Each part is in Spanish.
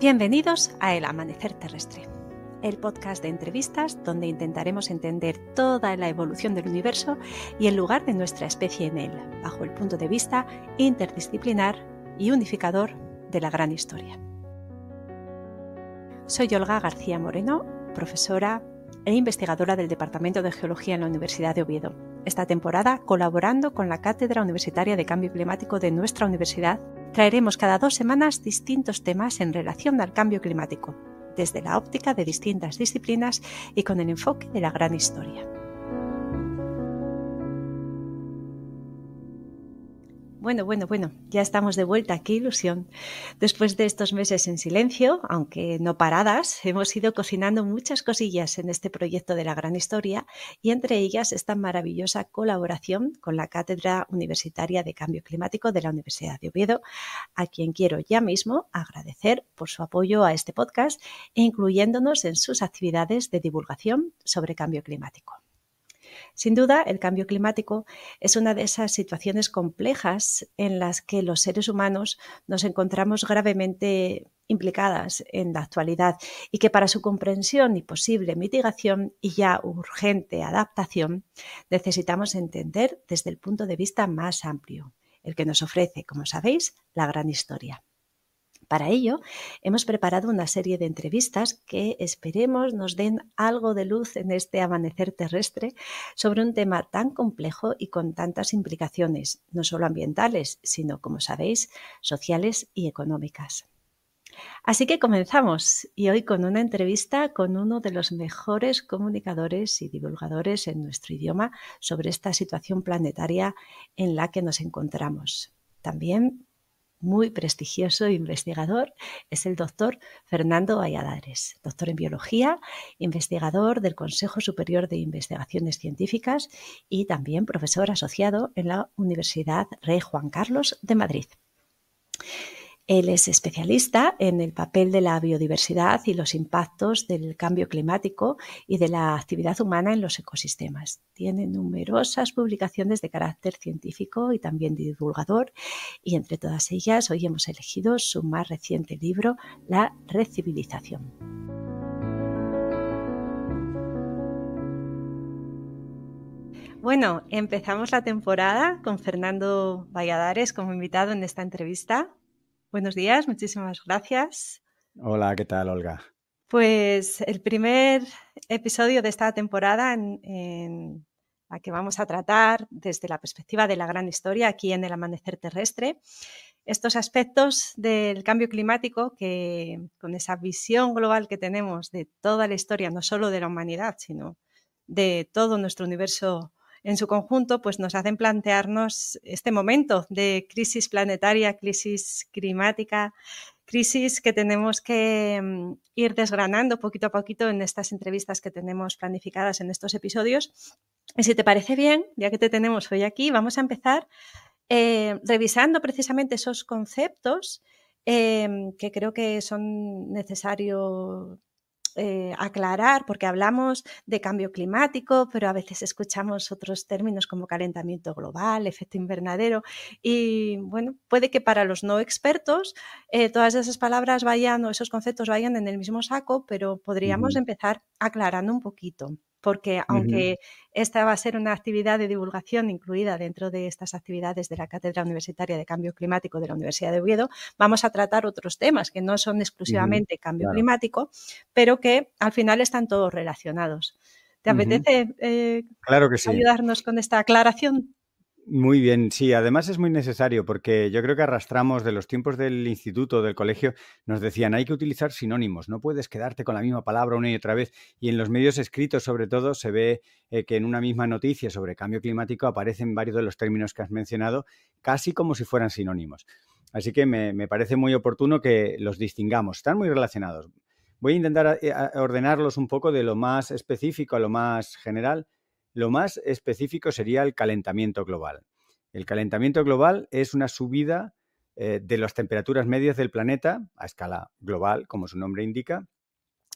Bienvenidos a El Amanecer Terrestre, el podcast de entrevistas donde intentaremos entender toda la evolución del universo y el lugar de nuestra especie en él, bajo el punto de vista interdisciplinar y unificador de la gran historia. Soy Olga García Moreno, profesora e investigadora del Departamento de Geología en la Universidad de Oviedo, esta temporada colaborando con la Cátedra Universitaria de Cambio Climático de nuestra universidad Traeremos cada dos semanas distintos temas en relación al cambio climático, desde la óptica de distintas disciplinas y con el enfoque de la gran historia. Bueno, bueno, bueno, ya estamos de vuelta, qué ilusión. Después de estos meses en silencio, aunque no paradas, hemos ido cocinando muchas cosillas en este proyecto de la gran historia y entre ellas esta maravillosa colaboración con la Cátedra Universitaria de Cambio Climático de la Universidad de Oviedo, a quien quiero ya mismo agradecer por su apoyo a este podcast e incluyéndonos en sus actividades de divulgación sobre cambio climático. Sin duda, el cambio climático es una de esas situaciones complejas en las que los seres humanos nos encontramos gravemente implicadas en la actualidad y que para su comprensión y posible mitigación y ya urgente adaptación necesitamos entender desde el punto de vista más amplio, el que nos ofrece, como sabéis, la gran historia. Para ello, hemos preparado una serie de entrevistas que esperemos nos den algo de luz en este amanecer terrestre sobre un tema tan complejo y con tantas implicaciones, no solo ambientales, sino, como sabéis, sociales y económicas. Así que comenzamos y hoy con una entrevista con uno de los mejores comunicadores y divulgadores en nuestro idioma sobre esta situación planetaria en la que nos encontramos. También muy prestigioso investigador es el doctor Fernando Valladares, doctor en biología, investigador del Consejo Superior de Investigaciones Científicas y también profesor asociado en la Universidad Rey Juan Carlos de Madrid. Él es especialista en el papel de la biodiversidad y los impactos del cambio climático y de la actividad humana en los ecosistemas. Tiene numerosas publicaciones de carácter científico y también divulgador y entre todas ellas hoy hemos elegido su más reciente libro, La recivilización. Bueno, empezamos la temporada con Fernando Valladares como invitado en esta entrevista. Buenos días, muchísimas gracias. Hola, ¿qué tal, Olga? Pues el primer episodio de esta temporada en, la que vamos a tratar desde la perspectiva de la gran historia aquí en el amanecer terrestre, estos aspectos del cambio climático que con esa visión global que tenemos de toda la historia, no solo de la humanidad, sino de todo nuestro universo en su conjunto pues nos hacen plantearnos este momento de crisis planetaria, crisis climática, crisis que tenemos que mm, ir desgranando poquito a poquito en estas entrevistas que tenemos planificadas en estos episodios. Y si te parece bien, ya que te tenemos hoy aquí, vamos a empezar eh, revisando precisamente esos conceptos eh, que creo que son necesarios eh, aclarar, porque hablamos de cambio climático, pero a veces escuchamos otros términos como calentamiento global, efecto invernadero, y bueno, puede que para los no expertos eh, todas esas palabras vayan o esos conceptos vayan en el mismo saco, pero podríamos empezar aclarando un poquito porque aunque esta va a ser una actividad de divulgación incluida dentro de estas actividades de la Cátedra Universitaria de Cambio Climático de la Universidad de Oviedo, vamos a tratar otros temas que no son exclusivamente cambio climático, pero que al final están todos relacionados. ¿Te apetece eh, ayudarnos con esta aclaración? Muy bien, sí, además es muy necesario porque yo creo que arrastramos de los tiempos del instituto, del colegio, nos decían hay que utilizar sinónimos, no puedes quedarte con la misma palabra una y otra vez y en los medios escritos sobre todo se ve eh, que en una misma noticia sobre cambio climático aparecen varios de los términos que has mencionado casi como si fueran sinónimos. Así que me, parece muy oportuno que los distingamos, están muy relacionados. Voy a intentar eh, ordenarlos un poco de lo más específico a lo más general lo más específico sería el calentamiento global. El calentamiento global es una subida eh, de las temperaturas medias del planeta a escala global, como su nombre indica,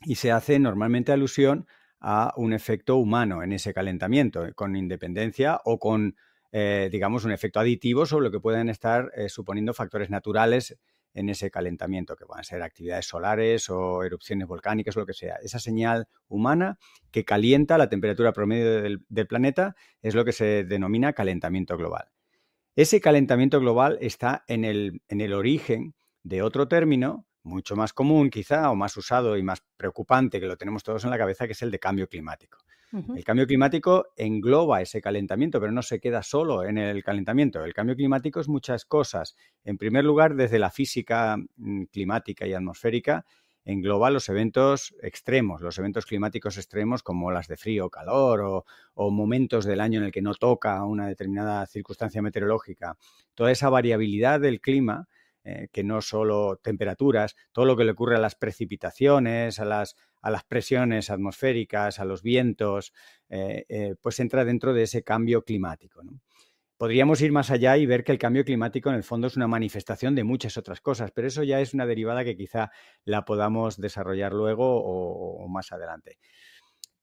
y se hace normalmente alusión a un efecto humano en ese calentamiento, eh, con independencia o con, eh, digamos, un efecto aditivo sobre lo que pueden estar suponiendo factores naturales en ese calentamiento, que puedan ser actividades solares o erupciones volcánicas o lo que sea. Esa señal humana que calienta la temperatura promedio del, planeta es lo que se denomina calentamiento global. Ese calentamiento global está en el origen de otro término mucho más común quizá o más usado y más preocupante que lo tenemos todos en la cabeza, que es el de cambio climático. El cambio climático engloba ese calentamiento, pero no se queda solo en el calentamiento. El cambio climático es muchas cosas. En primer lugar, desde la física mm, climática y atmosférica, engloba los eventos extremos, los eventos climáticos extremos como las de frío, o calor o, o, momentos del año en el que no toca una determinada circunstancia meteorológica. Toda esa variabilidad del clima eh, que no solo temperaturas, todo lo que le ocurre a las precipitaciones, a las, presiones atmosféricas, a los vientos, eh, eh, pues entra dentro de ese cambio climático. Podríamos ir más allá y ver que el cambio climático en el fondo es una manifestación de muchas otras cosas, pero eso ya es una derivada que quizá la podamos desarrollar luego o más adelante.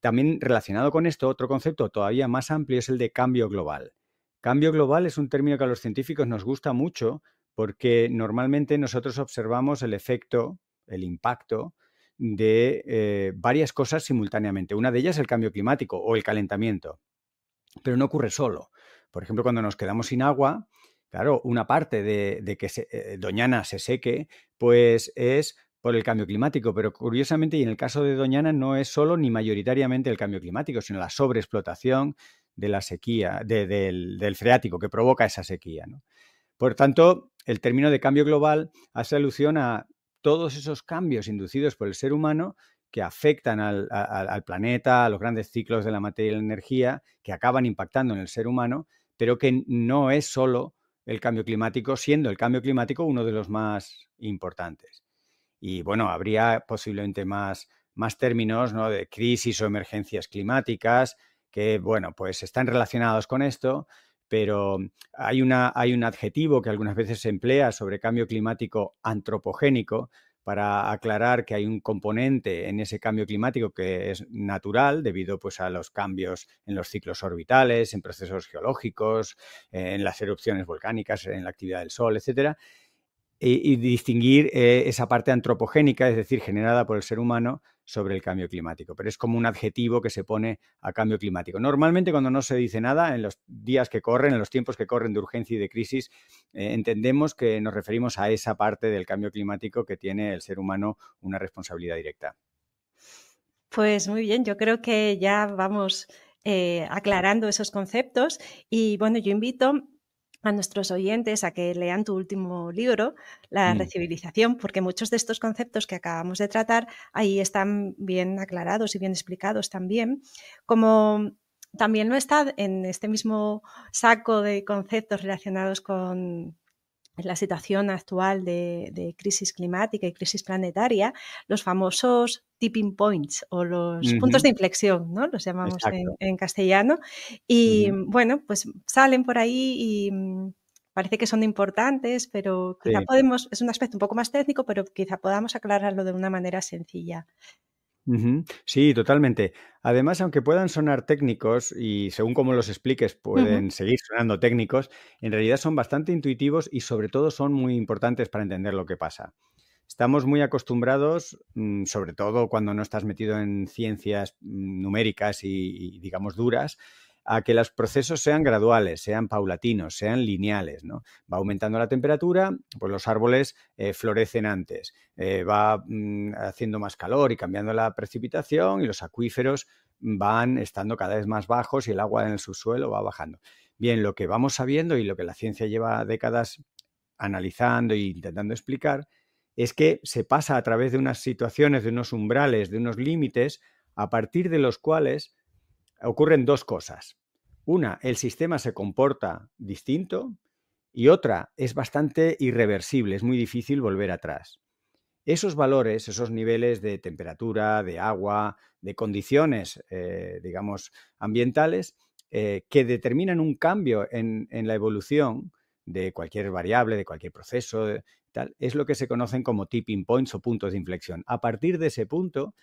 También relacionado con esto, otro concepto todavía más amplio es el de cambio global. Cambio global es un término que a los científicos nos gusta mucho porque normalmente nosotros observamos el efecto, el impacto de eh, varias cosas simultáneamente. Una de ellas es el cambio climático o el calentamiento, pero no ocurre solo. Por ejemplo, cuando nos quedamos sin agua, claro, una parte de, que eh, Doñana se seque, pues es por el cambio climático, pero curiosamente, y en el caso de Doñana, no es solo ni mayoritariamente el cambio climático, sino la sobreexplotación de la sequía, del, freático que provoca esa sequía. ¿no? Por tanto, el término de cambio global hace alusión a todos esos cambios inducidos por el ser humano que afectan al, planeta, a los grandes ciclos de la materia y la energía, que acaban impactando en el ser humano, pero que no es solo el cambio climático, siendo el cambio climático uno de los más importantes. Y bueno, habría posiblemente más, más términos ¿no? de crisis o emergencias climáticas que, bueno, pues están relacionados con esto, pero hay, una, un adjetivo que algunas veces se emplea sobre cambio climático antropogénico para aclarar que hay un componente en ese cambio climático que es natural debido pues, a los cambios en los ciclos orbitales, en procesos geológicos, en las erupciones volcánicas, en la actividad del Sol, etcétera, y, distinguir eh, esa parte antropogénica, es decir, generada por el ser humano sobre el cambio climático. Pero es como un adjetivo que se pone a cambio climático. Normalmente cuando no se dice nada, en los días que corren, en los tiempos que corren de urgencia y de crisis, eh, entendemos que nos referimos a esa parte del cambio climático que tiene el ser humano una responsabilidad directa. Pues muy bien, yo creo que ya vamos eh, aclarando esos conceptos y bueno, yo invito a nuestros oyentes a que lean tu último libro, La mm. recivilización, porque muchos de estos conceptos que acabamos de tratar ahí están bien aclarados y bien explicados también, como también no está en este mismo saco de conceptos relacionados con, en la situación actual de, crisis climática y crisis planetaria, los famosos tipping points o los puntos de inflexión, ¿no? Los llamamos en, castellano. Y bueno, pues salen por ahí y mm, parece que son importantes, pero quizá podemos, es un aspecto un poco más técnico, pero quizá podamos aclararlo de una manera sencilla. Sí, totalmente. Además, aunque puedan sonar técnicos y según como los expliques pueden seguir sonando técnicos, en realidad son bastante intuitivos y sobre todo son muy importantes para entender lo que pasa. Estamos muy acostumbrados, mm, sobre todo cuando no estás metido en ciencias mm, numéricas y digamos, duras, a que los procesos sean graduales, sean paulatinos, sean lineales. ¿no? Va aumentando la temperatura, pues los árboles eh, florecen antes, eh, va mm, haciendo más calor y cambiando la precipitación y los acuíferos van estando cada vez más bajos y el agua en el subsuelo va bajando. Bien, lo que vamos sabiendo y lo que la ciencia lleva décadas analizando e intentando explicar es que se pasa a través de unas situaciones, de unos umbrales, de unos límites, a partir de los cuales ocurren dos cosas. Una, el sistema se comporta distinto y otra, es bastante irreversible, es muy difícil volver atrás. Esos valores, esos niveles de temperatura, de agua, de condiciones, eh, digamos, ambientales, eh, que determinan un cambio en, la evolución de cualquier variable, de cualquier proceso, tal, es lo que se conocen como tipping points o puntos de inflexión. A partir de ese punto,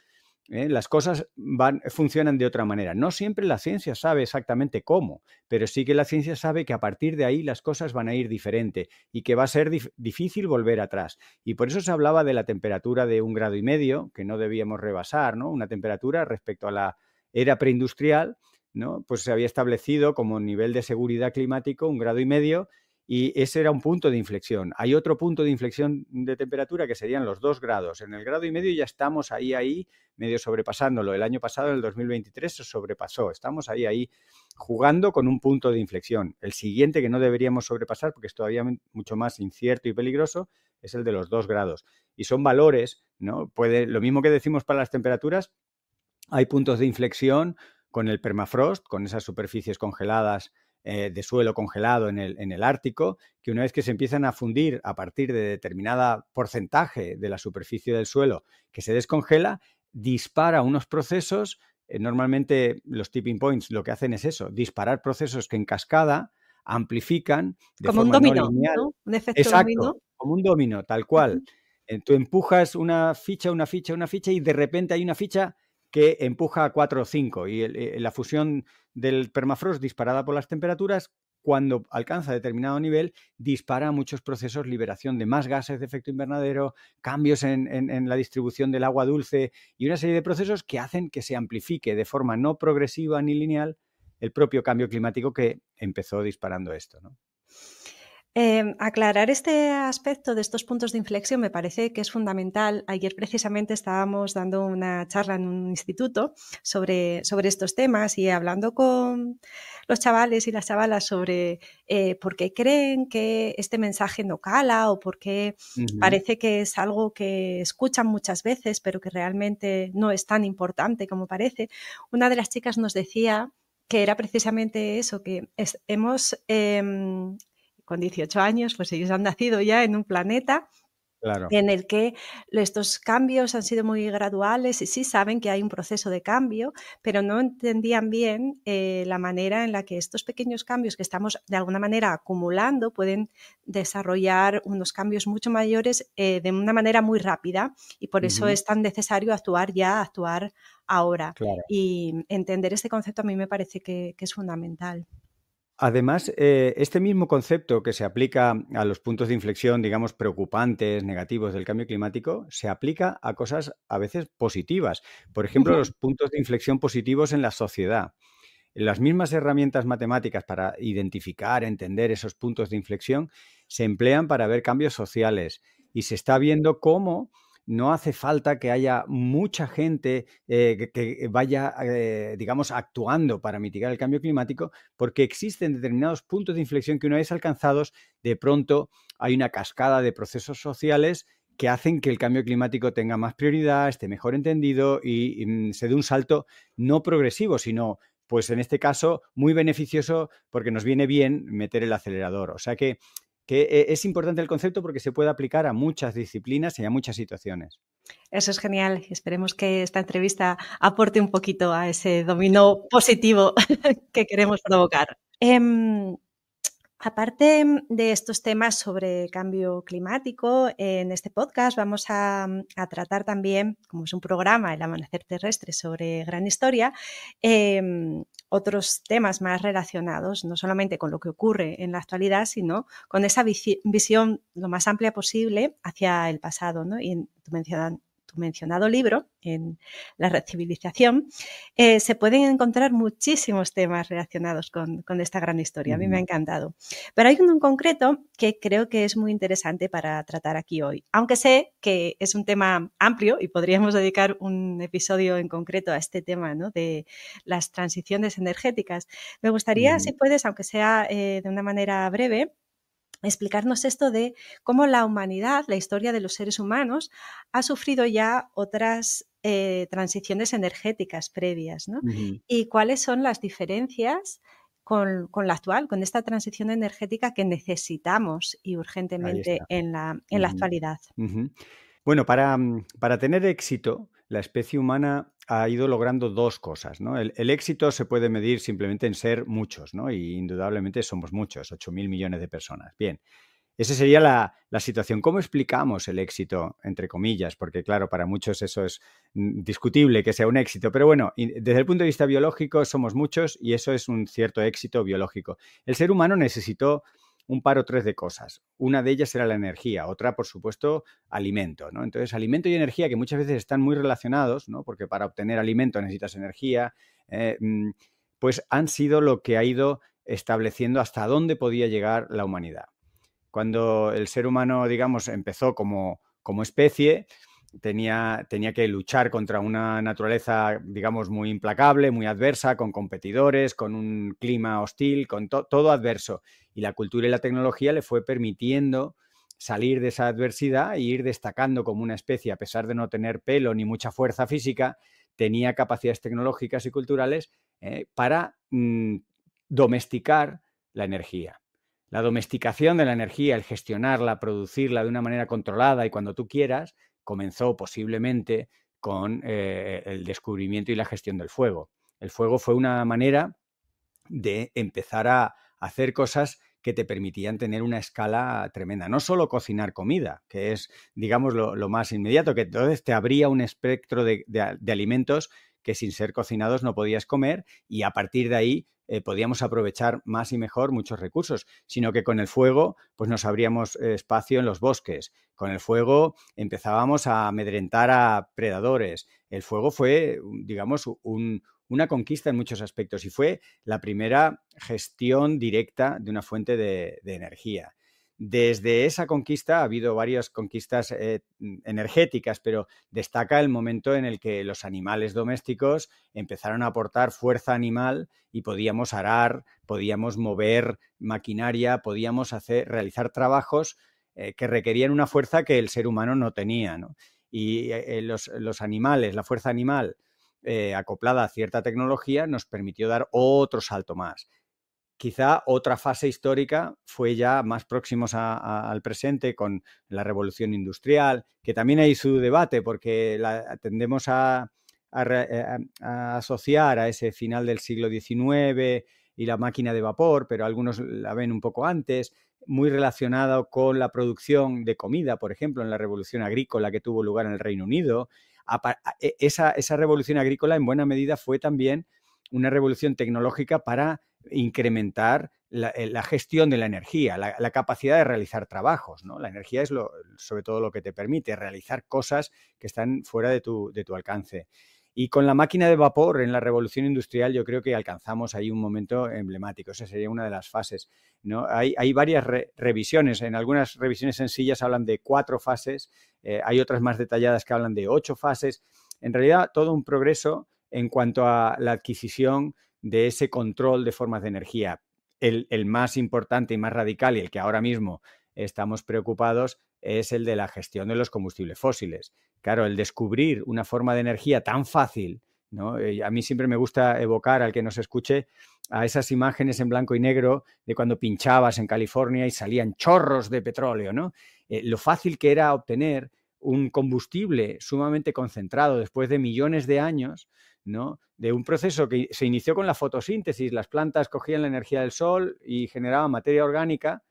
¿eh? las cosas van, funcionan de otra manera. No siempre la ciencia sabe exactamente cómo, pero sí que la ciencia sabe que a partir de ahí las cosas van a ir diferente y que va a ser difícil volver atrás. Y por eso se hablaba de la temperatura de un grado y medio, que no debíamos rebasar, ¿no? Una temperatura respecto a la era preindustrial, ¿no? Pues se había establecido como nivel de seguridad climático un grado y medio y ese era un punto de inflexión. Hay otro punto de inflexión de temperatura que serían los dos grados. En el grado y medio ya estamos ahí, ahí, medio sobrepasándolo. El año pasado, en el 2023, se sobrepasó. Estamos ahí, ahí, jugando con un punto de inflexión. El siguiente que no deberíamos sobrepasar, porque es todavía mucho más incierto y peligroso, es el de los dos grados. Y son valores, ¿no? Puede, lo mismo que decimos para las temperaturas, hay puntos de inflexión con el permafrost, con esas superficies congeladas eh, de suelo congelado en el, en el Ártico, que una vez que se empiezan a fundir a partir de determinada porcentaje de la superficie del suelo que se descongela, dispara unos procesos, eh, normalmente los tipping points lo que hacen es eso, disparar procesos que en cascada amplifican como un dominó, Un efecto Exacto, como un dominó, tal cual. Eh, tú empujas una ficha, una ficha, una ficha y de repente hay una ficha que empuja a cuatro o cinco y la fusión del permafrost disparada por las temperaturas, cuando alcanza determinado nivel, dispara muchos procesos, liberación de más gases de efecto invernadero, cambios en, la distribución del agua dulce y una serie de procesos que hacen que se amplifique de forma no progresiva ni lineal el propio cambio climático que empezó disparando esto. ¿no? Em, aclarar este aspecto de estos puntos de inflexión me parece que es fundamental. Ayer precisamente estábamos dando una charla en un instituto sobre, estos temas y hablando con los chavales y las chavalas sobre eh, por qué creen que este mensaje no cala o por qué parece que es algo que escuchan muchas veces pero que realmente no es tan importante como parece. Una de las chicas nos decía que era precisamente eso, que hemos em, con 18 años, pues ellos han nacido ya en un planeta en el que estos cambios han sido muy graduales y sí saben que hay un proceso de cambio, pero no entendían bien eh, la manera en la que estos pequeños cambios que estamos de alguna manera acumulando pueden desarrollar unos cambios mucho mayores eh, de una manera muy rápida y por eso es tan necesario actuar ya, actuar ahora. Y entender este concepto a mí me parece que es fundamental. Además, eh, este mismo concepto que se aplica a los puntos de inflexión, digamos, preocupantes, negativos del cambio climático, se aplica a cosas a veces positivas. Por ejemplo, los puntos de inflexión positivos en la sociedad. Las mismas herramientas matemáticas para identificar, entender esos puntos de inflexión se emplean para ver cambios sociales y se está viendo cómo no hace falta que haya mucha gente eh, que, vaya, eh, digamos, actuando para mitigar el cambio climático, porque existen determinados puntos de inflexión que una vez alcanzados, de pronto hay una cascada de procesos sociales que hacen que el cambio climático tenga más prioridad, esté mejor entendido y mm, se dé un salto no progresivo, sino pues en este caso muy beneficioso porque nos viene bien meter el acelerador. O sea que que eh, es importante el concepto porque se puede aplicar a muchas disciplinas y a muchas situaciones. Eso es genial. Esperemos que esta entrevista aporte un poquito a ese dominó positivo que queremos provocar. Em, Aparte mm, de estos temas sobre cambio climático, en este podcast vamos mm, a, tratar también, como es un programa, El Amanecer Terrestre sobre Gran Historia, eh, mm, otros temas más relacionados, no solamente con lo que ocurre en la actualidad, sino con esa visión lo más amplia posible hacia el pasado. ¿no? Y tú mencionas, tu mencionado libro, en la Recivilización, eh, se pueden encontrar muchísimos temas relacionados con, esta gran historia. A mí me ha encantado. Pero hay uno en concreto que creo que es muy interesante para tratar aquí hoy, aunque sé que es un tema amplio y podríamos dedicar un episodio en concreto a este tema ¿no? de las transiciones energéticas. Me gustaría, si puedes, aunque sea eh, de una manera breve, explicarnos esto de cómo la humanidad, la historia de los seres humanos, ha sufrido ya otras eh, transiciones energéticas previas, ¿no? Y cuáles son las diferencias con, la actual, con esta transición energética que necesitamos y urgentemente en la, actualidad. Bueno, para, mm, para, tener éxito, la especie humana ha ido logrando dos cosas. ¿no? El, éxito se puede medir simplemente en ser muchos, ¿no? y indudablemente somos muchos, 8.000 millones de personas. Bien, esa sería la, la, situación. ¿Cómo explicamos el éxito, entre comillas? Porque claro, para muchos eso es mm, discutible que sea un éxito, pero bueno, desde el punto de vista biológico somos muchos y eso es un cierto éxito biológico. El ser humano necesitó un par o tres de cosas. Una de ellas era la energía, otra, por supuesto, alimento. ¿no? Entonces, alimento y energía que muchas veces están muy relacionados, ¿no? porque para obtener alimento necesitas energía, eh, mm, pues han sido lo que ha ido estableciendo hasta dónde podía llegar la humanidad. Cuando el ser humano, digamos, empezó como, como especie, tenía, que luchar contra una naturaleza, digamos, muy implacable, muy adversa, con competidores, con un clima hostil, con todo adverso. Y la cultura y la tecnología le fue permitiendo salir de esa adversidad e ir destacando como una especie, a pesar de no tener pelo ni mucha fuerza física, tenía capacidades tecnológicas y culturales eh, para mm, domesticar la energía. La domesticación de la energía, el gestionarla, producirla de una manera controlada y cuando tú quieras, comenzó posiblemente con eh, el descubrimiento y la gestión del fuego. El fuego fue una manera de empezar a hacer cosas que te permitían tener una escala tremenda. No solo cocinar comida, que es, digamos, lo, más inmediato, que entonces te abría un espectro de alimentos que sin ser cocinados no podías comer y a partir de ahí eh, podíamos aprovechar más y mejor muchos recursos, sino que con el fuego pues nos abríamos eh, espacio en los bosques, con el fuego empezábamos a amedrentar a predadores, el fuego fue, digamos, una conquista en muchos aspectos y fue la primera gestión directa de una fuente de energía. Desde esa conquista ha habido varias conquistas eh, energéticas, pero destaca el momento en el que los animales domésticos empezaron a aportar fuerza animal y podíamos arar, podíamos mover maquinaria, podíamos hacer, realizar trabajos eh, que requerían una fuerza que el ser humano no tenía. Y eh, los, animales, la fuerza animal, acoplada a cierta tecnología, nos permitió dar otro salto más. Quizá otra fase histórica fue ya más próximos al presente con la revolución industrial, que también hay su debate porque la, tendemos a, eh, asociar a ese final del siglo XIX y la máquina de vapor, pero algunos la ven un poco antes, muy relacionado con la producción de comida, por ejemplo, en la revolución agrícola que tuvo lugar en el Reino Unido. E, esa, esa revolución agrícola en buena medida fue también una revolución tecnológica para incrementar eh, la, gestión de la energía, la, capacidad de realizar trabajos. La energía es lo, sobre todo lo que te permite realizar cosas que están fuera de tu, alcance. Y con la máquina de vapor en la revolución industrial yo creo que alcanzamos ahí un momento emblemático. Esa sería una de las fases. Hay, varias revisiones. En algunas revisiones sencillas hablan de cuatro fases. Eh, hay otras más detalladas que hablan de ocho fases. En realidad, todo un progreso en cuanto a la adquisición de ese control de formas de energía. El, más importante y más radical y el que ahora mismo estamos preocupados es el de la gestión de los combustibles fósiles. Claro, el descubrir una forma de energía tan fácil, ¿no? Eh, a mí siempre me gusta evocar al que nos escuche a esas imágenes en blanco y negro de cuando pinchabas en California y salían chorros de petróleo, ¿no? Eh, lo fácil que era obtener un combustible sumamente concentrado después de millones de años de un proceso que se inició con la fotosíntesis, las plantas cogían la energía del sol y generaban materia orgánica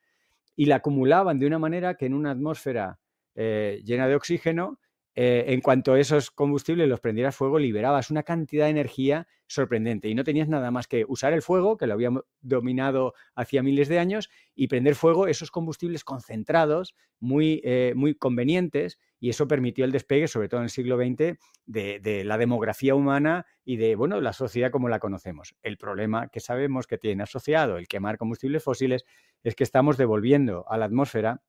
y la acumulaban de una manera que en una atmósfera eh, llena de oxígeno, eh, en cuanto a esos combustibles los prendieras fuego, liberabas una cantidad de energía sorprendente y no tenías nada más que usar el fuego, que lo habíamos dominado hacía miles de años, y prender fuego esos combustibles concentrados, muy, eh, muy convenientes, y eso permitió el despegue, sobre todo en el siglo XX, de, la demografía humana y de bueno, la sociedad como la conocemos. El problema que sabemos que tiene asociado el quemar combustibles fósiles es que estamos devolviendo a la atmósfera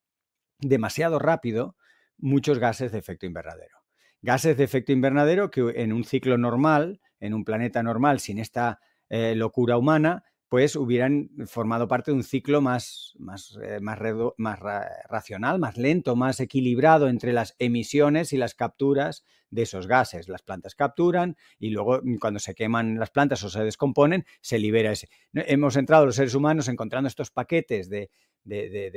demasiado rápido muchos gases de efecto invernadero. Gases de efecto invernadero que en un ciclo normal, en un planeta normal, sin esta eh, locura humana, pues hubieran formado parte de un ciclo más, más, eh, racional, más lento, más equilibrado entre las emisiones y las capturas de esos gases. Las plantas capturan y luego mm, cuando se queman las plantas o se descomponen, se libera ese. Hemos entrado los seres humanos encontrando estos paquetes de,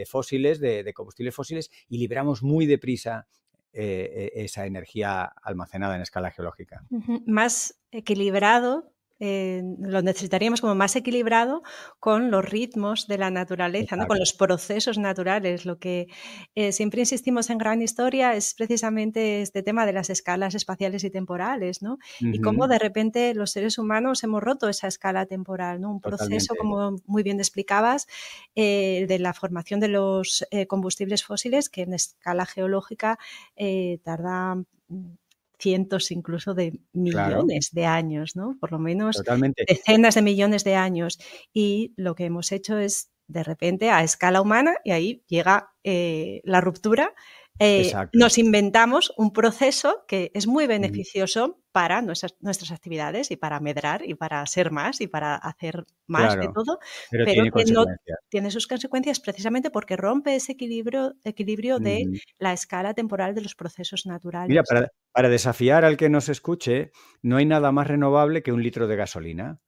fósiles, de, combustibles fósiles, y liberamos muy deprisa. Eh, e, esa energía almacenada en escala geológica. Más equilibrado eh, lo necesitaríamos como más equilibrado con los ritmos de la naturaleza, con los procesos naturales. Lo que eh, siempre insistimos en Gran Historia es precisamente este tema de las escalas espaciales y temporales, Y cómo de repente los seres humanos hemos roto esa escala temporal, Un proceso, como muy bien explicabas, eh, de la formación de los combustibles fósiles que en escala geológica tardan... Mm, cientos incluso de millones de años, ¿no? Por lo menos decenas de millones de años. Y lo que hemos hecho es de repente a escala humana y ahí llega eh, la ruptura eh, nos inventamos un proceso que es muy beneficioso para nuestras, actividades y para medrar y para ser más y para hacer más de todo, pero, tiene, que no, tiene sus consecuencias precisamente porque rompe ese equilibrio, equilibrio de la escala temporal de los procesos naturales. Mira, para desafiar al que nos escuche, no hay nada más renovable que un litro de gasolina.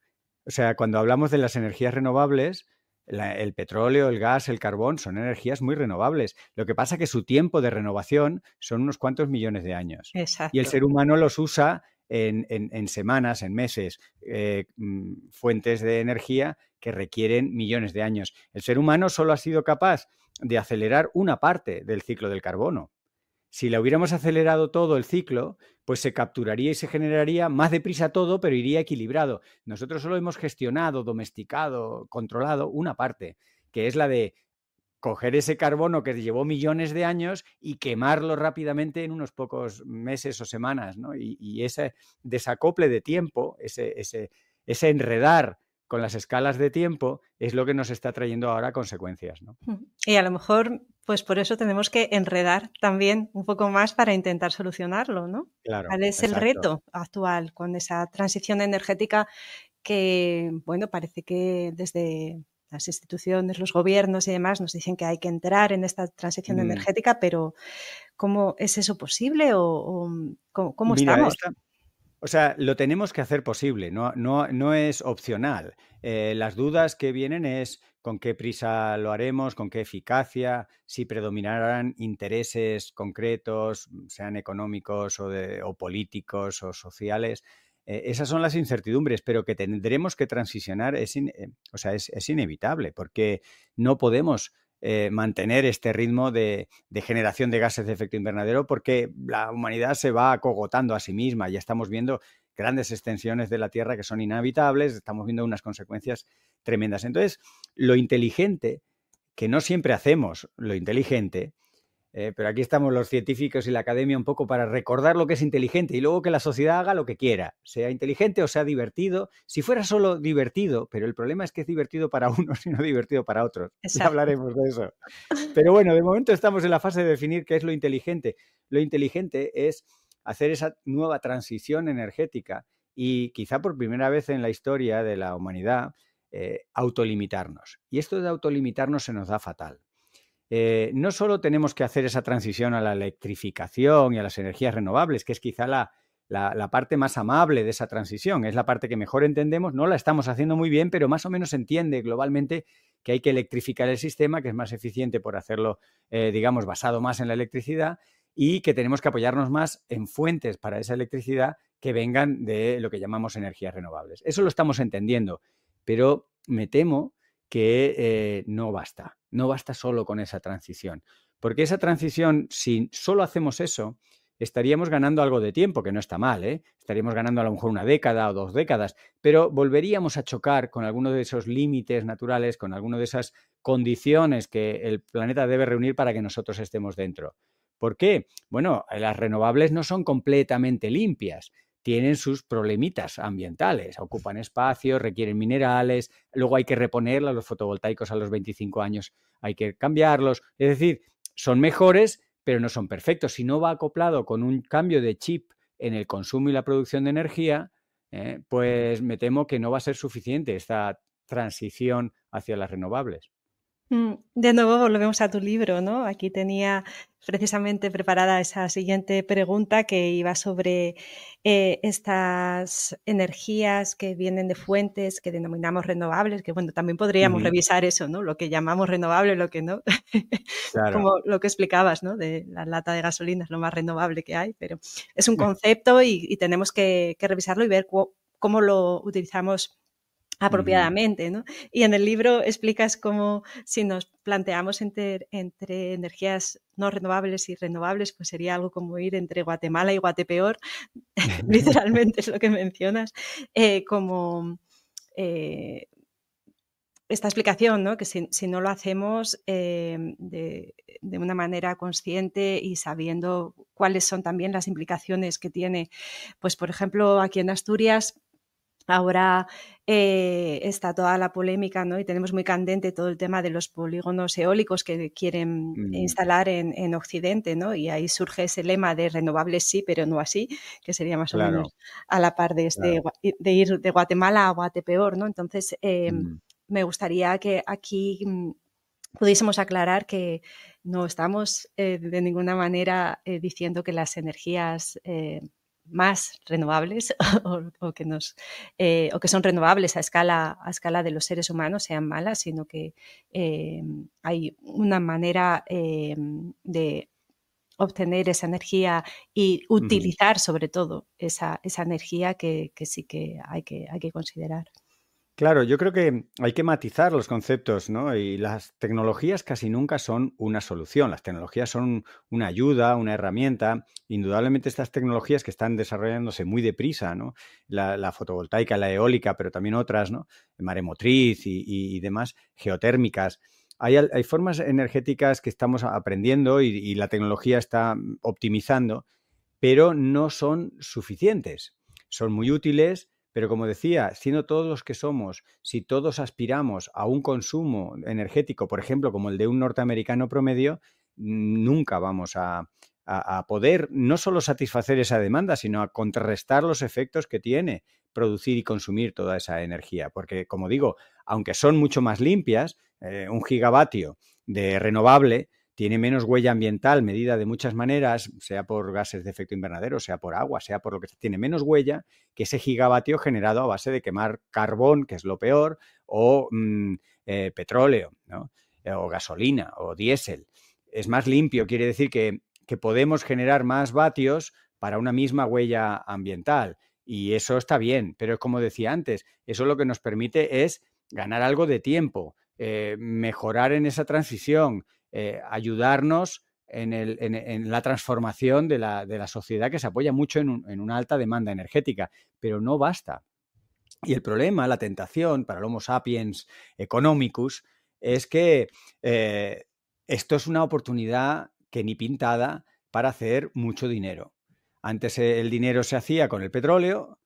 O sea, cuando hablamos de las energías renovables, el petróleo, el gas, el carbón son energías muy renovables. Lo que pasa es que su tiempo de renovación son unos cuantos millones de años. Y el ser humano los usa en, semanas, en meses, eh, mm, fuentes de energía que requieren millones de años. El ser humano solo ha sido capaz de acelerar una parte del ciclo del carbono. Si la hubiéramos acelerado todo el ciclo, pues se capturaría y se generaría más deprisa todo, pero iría equilibrado. Nosotros solo hemos gestionado, domesticado, controlado una parte, que es la de coger ese carbono que llevó millones de años y quemarlo rápidamente en unos pocos meses o semanas, ¿no? Y, ese desacople de tiempo, ese, ese enredar con las escalas de tiempo es lo que nos está trayendo ahora consecuencias. ¿no? Y a lo mejor, pues por eso tenemos que enredar también un poco más para intentar solucionarlo, ¿no? Claro, ¿Cuál es el reto actual con esa transición energética que, bueno, parece que desde las instituciones, los gobiernos y demás nos dicen que hay que entrar en esta transición mm. energética, pero ¿cómo es eso posible o, mm, cómo, estamos? O sea, lo tenemos que hacer posible, no, es opcional. Eh, las dudas que vienen es con qué prisa lo haremos, con qué eficacia, si predominarán intereses concretos, mm, sean económicos o, de, políticos o sociales. Eh, esas son las incertidumbres, pero que tendremos que transicionar, eh, o sea, es, inevitable, porque no podemos eh, mantener este ritmo de, de, generación de gases de efecto invernadero porque la humanidad se va acogotando a sí misma. Ya estamos viendo grandes extensiones de la Tierra que son inhabitables, estamos viendo unas consecuencias tremendas. Entonces, lo inteligente, que no siempre hacemos lo inteligente, eh, pero aquí estamos los científicos y la academia un poco para recordar lo que es inteligente y luego que la sociedad haga lo que quiera, sea inteligente o sea divertido. Si fuera solo divertido, pero el problema es que es divertido para unos y no divertido para otros. Ya hablaremos de eso. Pero bueno, de momento estamos en la fase de definir qué es lo inteligente. Lo inteligente es hacer esa nueva transición energética y quizá por primera vez en la historia de la humanidad, eh, autolimitarnos. Y esto de autolimitarnos se nos da fatal. Eh, no solo tenemos que hacer esa transición a la electrificación y a las energías renovables, que es quizá la, parte más amable de esa transición, es la parte que mejor entendemos, no la estamos haciendo muy bien, pero más o menos se entiende globalmente que hay que electrificar el sistema, que es más eficiente por hacerlo, eh, digamos, basado más en la electricidad y que tenemos que apoyarnos más en fuentes para esa electricidad que vengan de lo que llamamos energías renovables. Eso lo estamos entendiendo, pero me temo que eh, no basta. No basta solo con esa transición, porque esa transición, si solo hacemos eso, estaríamos ganando algo de tiempo, que no está mal, ¿eh? estaríamos ganando a lo mejor una década o dos décadas, pero volveríamos a chocar con alguno de esos límites naturales, con alguno de esas condiciones que el planeta debe reunir para que nosotros estemos dentro. ¿Por qué? Bueno, las renovables no son completamente limpias tienen sus problemitas ambientales, ocupan espacio, requieren minerales, luego hay que reponerlos, los fotovoltaicos a los 25 años hay que cambiarlos, es decir, son mejores, pero no son perfectos. Si no va acoplado con un cambio de chip en el consumo y la producción de energía, eh, pues me temo que no va a ser suficiente esta transición hacia las renovables. Mm, de nuevo volvemos a tu libro, ¿no? Aquí tenía precisamente preparada esa siguiente pregunta que iba sobre eh, estas energías que vienen de fuentes que denominamos renovables, que bueno, también podríamos revisar eso, ¿no? Lo que llamamos renovable, lo que no. Como lo que explicabas, ¿no? De la lata de gasolina es lo más renovable que hay, pero es un mm. concepto y, tenemos que, que, revisarlo y ver cómo lo utilizamos apropiadamente. ¿no? Y en el libro explicas cómo si nos planteamos entre, entre, energías no renovables y renovables, pues sería algo como ir entre Guatemala y Guatepeor, literalmente es lo que mencionas, eh, como... Eh, esta explicación, ¿no? que si, no lo hacemos eh, de, de, una manera consciente y sabiendo cuáles son también las implicaciones que tiene, pues por ejemplo, aquí en Asturias Ahora eh, está toda la polémica y tenemos muy candente todo el tema de los polígonos eólicos que quieren mm. instalar en, Occidente, ¿no? y ahí surge ese lema de renovables sí, pero no así, que sería más o menos a la par de, este, de ir de Guatemala a Guatepeor. ¿no? Entonces, em, mm. me gustaría que aquí mm, pudiésemos aclarar que no estamos eh, de ninguna manera eh, diciendo que las energías más renovables o, que nos, eh, o, que son renovables a escala, a escala de los seres humanos sean malas, sino que em, hay una manera em, de obtener esa energía y utilizar sobre todo esa, esa energía que, que, sí que hay, que hay que considerar. Claro, yo creo que hay que matizar los conceptos, ¿no? Y las tecnologías casi nunca son una solución. Las tecnologías son una ayuda, una herramienta. Indudablemente estas tecnologías que están desarrollándose muy deprisa, ¿no? La, fotovoltaica, la eólica, pero también otras, ¿no? Maremotriz y, y, demás, geotérmicas. Hay, formas energéticas que estamos aprendiendo y la tecnología está optimizando, pero no son suficientes. Son muy útiles, pero como decía, siendo todos los que somos, si todos aspiramos a un consumo energético, por ejemplo, como el de un norteamericano promedio, nunca vamos a, poder no solo satisfacer esa demanda, sino a contrarrestar los efectos que tiene producir y consumir toda esa energía. Porque, como digo, aunque son mucho más limpias, eh, un gigavatio de renovable tiene menos huella ambiental medida de muchas maneras, sea por gases de efecto invernadero, sea por agua, sea por lo que sea, tiene menos huella que ese gigavatio generado a base de quemar carbón, que es lo peor, o mm, eh, petróleo, eh, o gasolina, o diésel. Es más limpio, quiere decir que, podemos generar más vatios para una misma huella ambiental. Y eso está bien, pero es como decía antes, eso lo que nos permite es ganar algo de tiempo, eh, mejorar en esa transición, eh, ayudarnos en, la transformación de la, sociedad que se apoya mucho en, una alta demanda energética, pero no basta. Y el problema, la tentación para el Homo sapiens economicus es que eh, esto es una oportunidad que ni pintada para hacer mucho dinero. Antes el dinero se hacía con el petróleo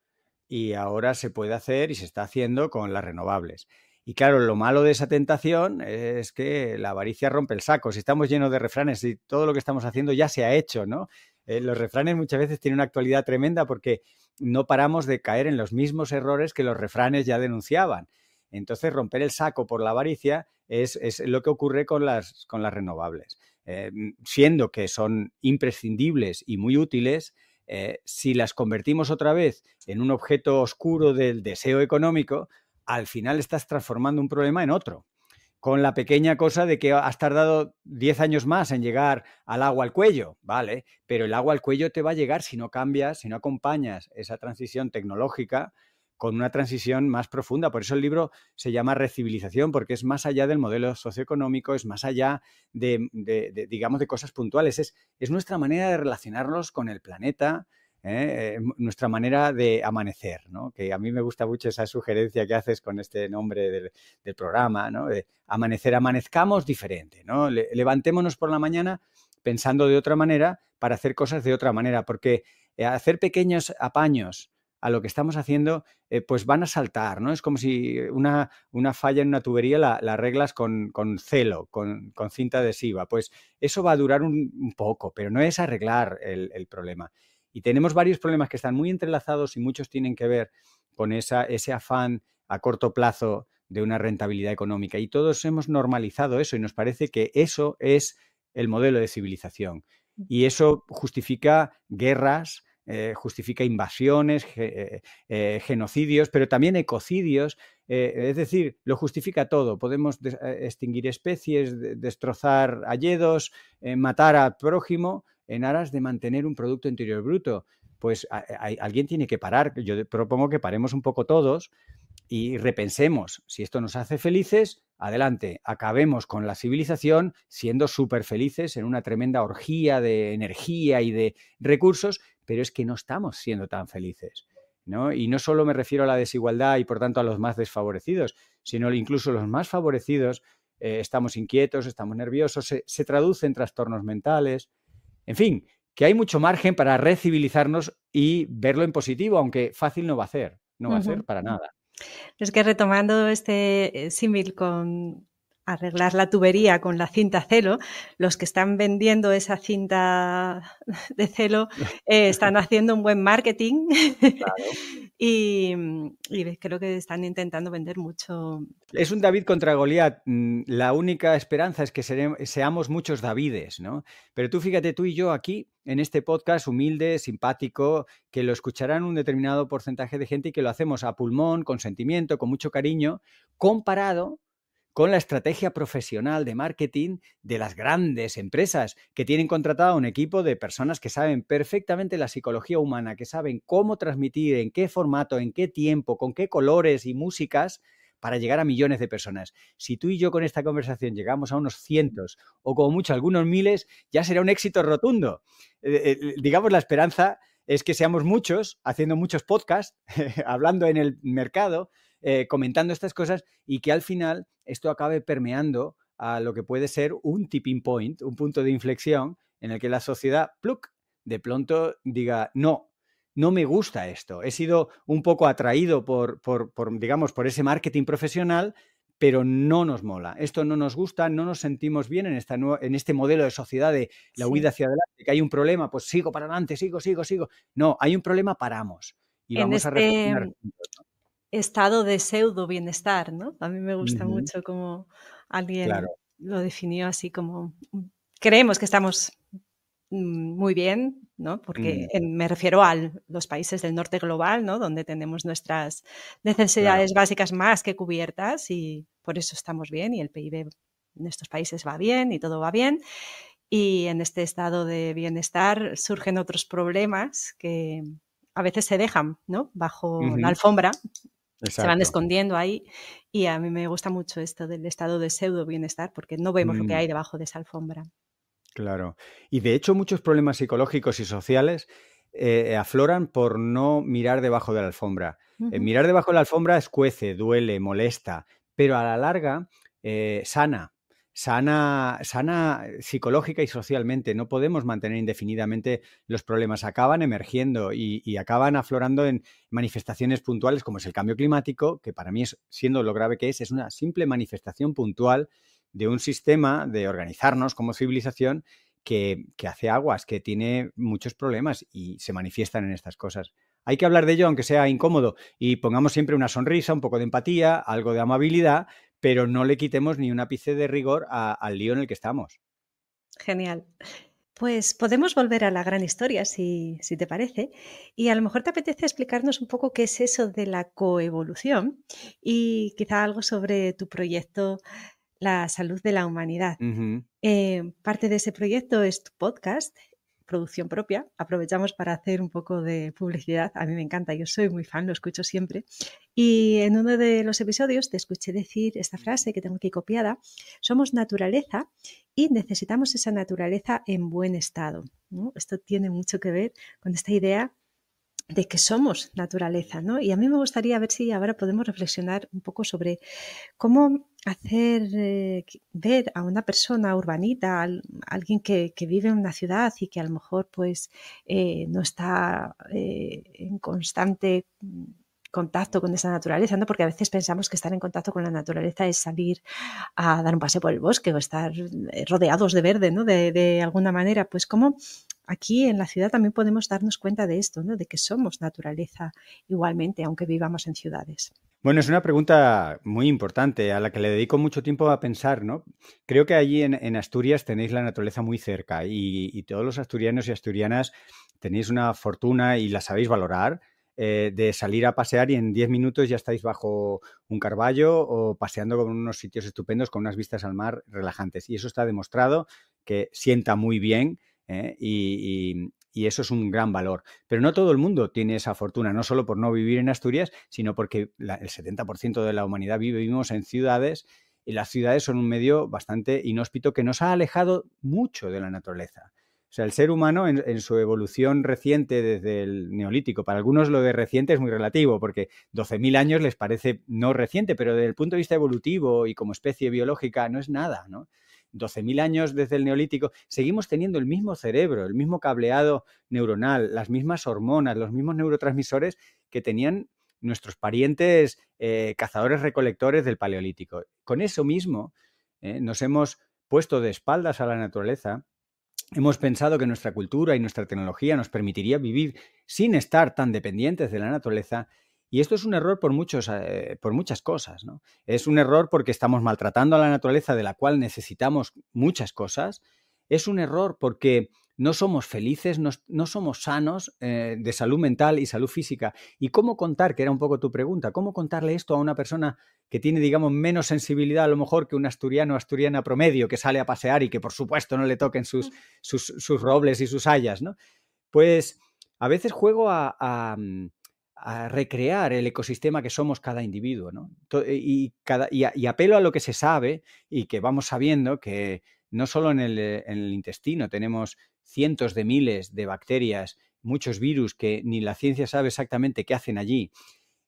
y ahora se puede hacer y se está haciendo con las renovables. Y claro, lo malo de esa tentación es que la avaricia rompe el saco. Si estamos llenos de refranes y todo lo que estamos haciendo ya se ha hecho, ¿no? Eh, los refranes muchas veces tienen una actualidad tremenda porque no paramos de caer en los mismos errores que los refranes ya denunciaban. Entonces, romper el saco por la avaricia es, lo que ocurre con las, con las renovables. Eh, siendo que son imprescindibles y muy útiles, eh, si las convertimos otra vez en un objeto oscuro del deseo económico, al final estás transformando un problema en otro. Con la pequeña cosa de que has tardado 10 años más en llegar al agua al cuello, ¿vale? Pero el agua al cuello te va a llegar si no cambias, si no acompañas esa transición tecnológica con una transición más profunda. Por eso el libro se llama Recivilización, porque es más allá del modelo socioeconómico, es más allá de, digamos, de cosas puntuales. Es, es nuestra manera de relacionarnos con el planeta, ¿eh? Eh, nuestra manera de amanecer, que a mí me gusta mucho esa sugerencia que haces con este nombre del, programa, amanecer, amanezcamos diferente, ¿no? levantémonos por la mañana pensando de otra manera para hacer cosas de otra manera, porque eh, hacer pequeños apaños, a lo que estamos haciendo, pues van a saltar, ¿no? Es como si una, falla en una tubería la, la arreglas con, celo, con, cinta adhesiva. Pues eso va a durar un, poco, pero no es arreglar el problema. Y tenemos varios problemas que están muy entrelazados y muchos tienen que ver con ese afán a corto plazo de una rentabilidad económica. Y todos hemos normalizado eso y nos parece que eso es el modelo de civilización. Mm. Y eso justifica guerras, eh, justifica invasiones, eh, genocidios, pero también ecocidios. Eh, es decir, lo justifica todo. Podemos extinguir especies, destrozar hayedos, matar a prójimo, en aras de mantener un Producto Interior Bruto. Pues alguien tiene que parar. Yo propongo que paremos un poco todos y repensemos. Si esto nos hace felices, adelante. Acabemos con la civilización siendo súper felices en una tremenda orgía de energía y de recursos, pero es que no estamos siendo tan felices. Y no solo me refiero a la desigualdad y por tanto a los más desfavorecidos, sino incluso los más favorecidos eh, estamos inquietos, estamos nerviosos, se, se traduce en trastornos mentales, en fin, que hay mucho margen para recibilizarnos y verlo en positivo, aunque fácil no va a ser, no va a ser para nada. Es que retomando este eh, símil con, arreglar la tubería con la cinta celo, los que están vendiendo esa cinta de celo eh, están haciendo un buen marketing y, creo que están intentando vender mucho. Es un David contra Goliat. Mm, la única esperanza es que seamos muchos Davides, ¿no? Pero tú fíjate, tú y yo aquí, en este podcast humilde, simpático, que lo escucharán un determinado porcentaje de gente y que lo hacemos a pulmón, con sentimiento, con mucho cariño, comparado con la estrategia profesional de marketing de las grandes empresas que tienen contratado a un equipo de personas que saben perfectamente la psicología humana, que saben cómo transmitir, en qué formato, en qué tiempo, con qué colores y músicas para llegar a millones de personas. Si tú y yo con esta conversación llegamos a unos cientos o como mucho algunos miles, ya será un éxito rotundo. Eh, eh, digamos, la esperanza es que seamos muchos haciendo muchos podcasts, hablando en el mercado, eh, comentando estas cosas y que al final esto acabe permeando a lo que puede ser un tipping point, un punto de inflexión en el que la sociedad, pluk, de pronto diga, no, no me gusta esto. He sido un poco atraído por, digamos, por ese marketing profesional, pero no nos mola. Esto no nos gusta, no nos sentimos bien en, esta en este modelo de sociedad de la huida hacia adelante, que hay un problema, pues sigo para adelante, sigo, sigo, sigo. No, hay un problema, paramos. Y vamos a este reflexionar estado de pseudo bienestar, ¿no? A mí me gusta mucho como alguien lo definió así como mm, creemos que estamos mm, muy bien, ¿no? Porque mm. me refiero a los países del norte global, ¿no? Donde tenemos nuestras necesidades básicas más que cubiertas y por eso estamos bien y el PIB en estos países va bien y todo va bien. Y en este estado de bienestar surgen otros problemas que a veces se dejan, ¿no? Bajo la alfombra se van escondiendo ahí. Y a mí me gusta mucho esto del estado de pseudo bienestar, porque no vemos lo que mm. hay debajo de esa alfombra. Claro. Y de hecho muchos problemas psicológicos y sociales eh, afloran por no mirar debajo de la alfombra. Eh, mirar debajo de la alfombra escuece, duele, molesta, pero a la larga eh, sana, sana, sana eh, psicológica y socialmente. No podemos mantener indefinidamente los problemas. Acaban emergiendo y, acaban aflorando en manifestaciones puntuales como es el cambio climático, que para mí, es, siendo lo grave que es, es una simple manifestación puntual de un sistema de organizarnos como civilización que, que hace aguas, que tiene muchos problemas y se manifiestan en estas cosas. Hay que hablar de ello aunque sea incómodo y pongamos siempre una sonrisa, un poco de empatía, algo de amabilidad pero no le quitemos ni un ápice de rigor al lío en el que estamos. Genial. Pues podemos volver a la gran historia, si, si, te parece, y a lo mejor te apetece explicarnos un poco qué es eso de la coevolución y quizá algo sobre tu proyecto La salud de la humanidad. Eh, parte de ese proyecto es tu podcast producción propia, aprovechamos para hacer un poco de publicidad. A mí me encanta, yo soy muy fan, lo escucho siempre. Y en uno de los episodios te escuché decir esta frase que tengo aquí copiada, somos naturaleza y necesitamos esa naturaleza en buen estado. Esto tiene mucho que ver con esta idea de que somos naturaleza, ¿no? Y a mí me gustaría ver si ahora podemos reflexionar un poco sobre cómo hacer eh, ver a una persona urbanita, a alguien que, vive en una ciudad y que a lo mejor pues eh, no está eh, en constante contacto con esa naturaleza, ¿no? Porque a veces pensamos que estar en contacto con la naturaleza es salir a dar un paseo por el bosque o estar rodeados de verde, ¿no? De, de alguna manera, pues cómo Aquí en la ciudad también podemos darnos cuenta de esto, ¿no? de que somos naturaleza igualmente, aunque vivamos en ciudades. Bueno, es una pregunta muy importante a la que le dedico mucho tiempo a pensar, ¿no? Creo que allí en, Asturias tenéis la naturaleza muy cerca y, todos los asturianos y asturianas tenéis una fortuna y la sabéis valorar eh, de salir a pasear y en 10 minutos ya estáis bajo un carballo o paseando con unos sitios estupendos con unas vistas al mar relajantes. Y eso está demostrado que sienta muy bien ¿eh? Y, eso es un gran valor. Pero no todo el mundo tiene esa fortuna, no solo por no vivir en Asturias, sino porque el 70% de la humanidad vivimos en ciudades y las ciudades son un medio bastante inhóspito que nos ha alejado mucho de la naturaleza. O sea, el ser humano en, en, su evolución reciente desde el neolítico, para algunos lo de reciente es muy relativo, porque 12.000 años les parece no reciente, pero desde el punto de vista evolutivo y como especie biológica no es nada, ¿no? 12.000 años desde el neolítico, seguimos teniendo el mismo cerebro, el mismo cableado neuronal, las mismas hormonas, los mismos neurotransmisores que tenían nuestros parientes eh, cazadores recolectores del paleolítico. Con eso mismo eh, nos hemos puesto de espaldas a la naturaleza, hemos pensado que nuestra cultura y nuestra tecnología nos permitiría vivir sin estar tan dependientes de la naturaleza y esto es un error por, muchos, eh, por muchas cosas. ¿no? Es un error porque estamos maltratando a la naturaleza de la cual necesitamos muchas cosas. Es un error porque no somos felices, no, somos sanos eh, de salud mental y salud física. ¿Y cómo contar, que era un poco tu pregunta, cómo contarle esto a una persona que tiene, digamos, menos sensibilidad a lo mejor que un asturiano o asturiana promedio que sale a pasear y que por supuesto no le toquen sus, mm. sus, sus robles y sus hayas, ¿no? Pues a veces juego a, mm, a recrear el ecosistema que somos cada individuo. ¿no? Eh, y, apelo a lo que se sabe y que vamos sabiendo que no solo eh, en el, intestino tenemos cientos de miles de bacterias, muchos virus que ni la ciencia sabe exactamente qué hacen allí.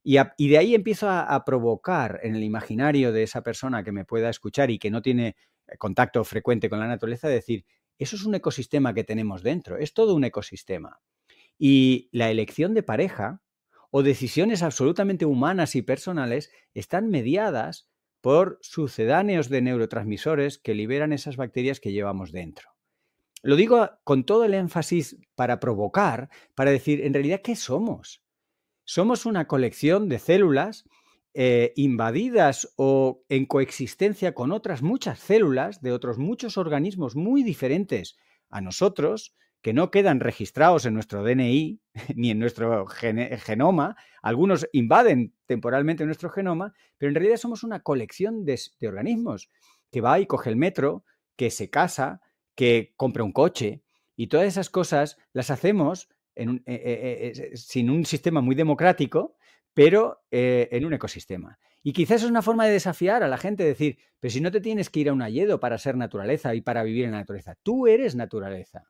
Y, de ahí empiezo a, a provocar en el imaginario de esa persona que me pueda escuchar y que no tiene eh, contacto frecuente con la naturaleza, decir, eso es un ecosistema que tenemos dentro, es todo un ecosistema. Y la elección de pareja, o decisiones absolutamente humanas y personales están mediadas por sucedáneos de neurotransmisores que liberan esas bacterias que llevamos dentro. Lo digo con todo el énfasis para provocar, para decir, en realidad, ¿qué somos? Somos una colección de células eh, invadidas o en coexistencia con otras muchas células de otros muchos organismos muy diferentes a nosotros, que no quedan registrados en nuestro DNI ni en nuestro genoma. Algunos invaden temporalmente nuestro genoma, pero en realidad somos una colección de, organismos que va y coge el metro, que se casa, que compra un coche. Y todas esas cosas las hacemos e, e, e, sin un sistema muy democrático, pero eh, en un ecosistema. Y quizás es una forma de desafiar a la gente, decir, pero si no te tienes que ir a un ayedo para ser naturaleza y para vivir en la naturaleza, tú eres naturaleza.